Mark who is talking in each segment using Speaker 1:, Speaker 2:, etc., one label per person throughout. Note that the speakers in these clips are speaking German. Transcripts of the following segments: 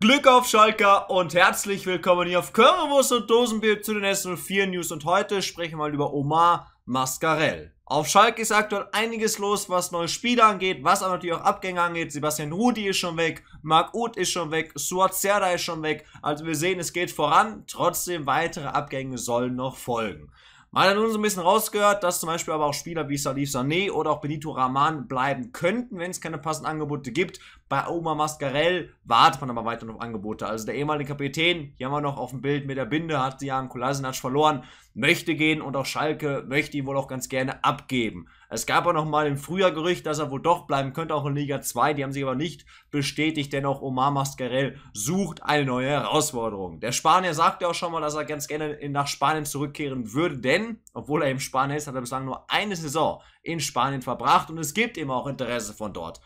Speaker 1: Glück auf Schalker und herzlich willkommen hier auf Currywurst und Dosenbier zu den S04 News und heute sprechen wir mal über Omar Mascarell. Auf Schalke ist aktuell einiges los, was neue Spieler angeht, was aber natürlich auch Abgänge angeht. Sebastian Rudi ist schon weg, Marc Uth ist schon weg, Suat Serda ist schon weg. Also wir sehen, es geht voran, trotzdem weitere Abgänge sollen noch folgen. Man hat nun so ein bisschen rausgehört, dass zum Beispiel aber auch Spieler wie Salif Sané oder auch Benito Rahman bleiben könnten, wenn es keine passenden Angebote gibt. Bei Omar Mascarell wartet man aber weiter auf Angebote. Also der ehemalige Kapitän, hier haben wir noch auf dem Bild mit der Binde, hat Jan Kolasinac verloren, möchte gehen und auch Schalke möchte ihn wohl auch ganz gerne abgeben. Es gab auch noch mal im Frühjahr Gerücht, dass er wohl doch bleiben könnte, auch in Liga 2. Die haben sich aber nicht bestätigt. Dennoch, Omar Mascarell sucht eine neue Herausforderung. Der Spanier sagte auch schon mal, dass er ganz gerne nach Spanien zurückkehren würde, denn, obwohl er eben Spanier ist, hat er bislang nur eine Saison in Spanien verbracht und es gibt eben auch Interesse von dort.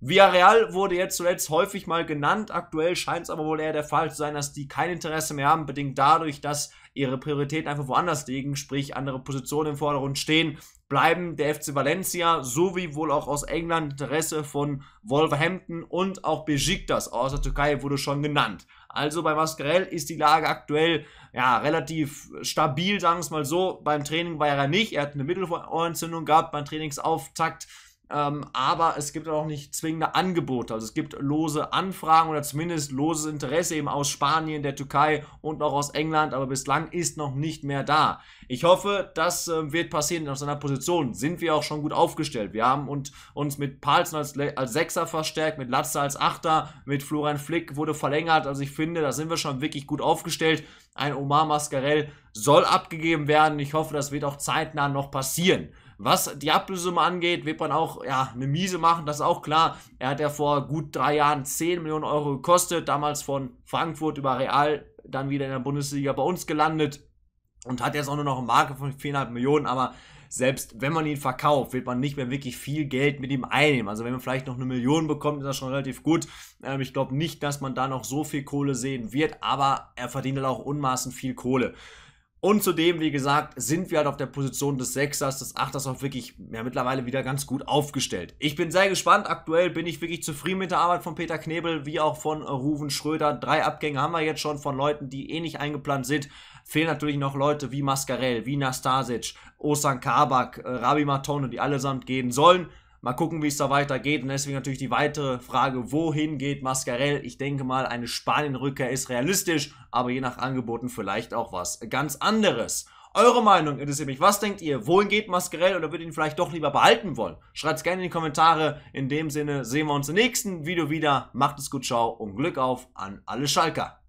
Speaker 1: Villarreal wurde jetzt zuletzt häufig mal genannt. Aktuell scheint es aber wohl eher der Fall zu sein, dass die kein Interesse mehr haben, bedingt dadurch, dass ihre Prioritäten einfach woanders liegen, sprich andere Positionen im Vordergrund stehen bleiben der FC Valencia sowie wohl auch aus England Interesse von Wolverhampton und auch Besiktas aus der Türkei wurde schon genannt. Also bei Mascarell ist die Lage aktuell ja relativ stabil, sagen wir es mal so. Beim Training war er nicht, er hat eine Mittelohrentzündung gehabt beim Trainingsauftakt ähm, aber es gibt auch nicht zwingende Angebote. Also es gibt lose Anfragen oder zumindest loses Interesse eben aus Spanien, der Türkei und auch aus England, aber bislang ist noch nicht mehr da. Ich hoffe, das äh, wird passieren aus seiner Position. Sind wir auch schon gut aufgestellt. Wir haben und, uns mit Palsen als, als Sechser verstärkt, mit Latzer als Achter, mit Florian Flick wurde verlängert. Also ich finde, da sind wir schon wirklich gut aufgestellt. Ein Omar Mascarell soll abgegeben werden. Ich hoffe, das wird auch zeitnah noch passieren. Was die Ablösung angeht, wird man auch ja, eine miese machen, das ist auch klar. Er hat ja vor gut drei Jahren 10 Millionen Euro gekostet, damals von Frankfurt über Real, dann wieder in der Bundesliga bei uns gelandet und hat jetzt auch nur noch eine Marke von 4,5 Millionen, aber selbst wenn man ihn verkauft, wird man nicht mehr wirklich viel Geld mit ihm einnehmen. Also wenn man vielleicht noch eine Million bekommt, ist das schon relativ gut. Ähm, ich glaube nicht, dass man da noch so viel Kohle sehen wird, aber er verdient halt auch Unmaßen viel Kohle. Und zudem, wie gesagt, sind wir halt auf der Position des Sechsers, des Achters auch wirklich ja, mittlerweile wieder ganz gut aufgestellt. Ich bin sehr gespannt. Aktuell bin ich wirklich zufrieden mit der Arbeit von Peter Knebel, wie auch von äh, Ruven Schröder. Drei Abgänge haben wir jetzt schon von Leuten, die eh nicht eingeplant sind. Fehlen natürlich noch Leute wie Mascarell, wie Nastasic, Osan Kabak, äh, Rabi Matone, die allesamt gehen sollen. Mal gucken, wie es da weitergeht. Und deswegen natürlich die weitere Frage, wohin geht Mascarell? Ich denke mal, eine Spanien-Rückkehr ist realistisch, aber je nach Angeboten vielleicht auch was ganz anderes. Eure Meinung interessiert mich. Was denkt ihr? Wohin geht Mascarell oder würdet ihr ihn vielleicht doch lieber behalten wollen? Schreibt es gerne in die Kommentare. In dem Sinne sehen wir uns im nächsten Video wieder. Macht es gut, ciao und Glück auf an alle Schalker.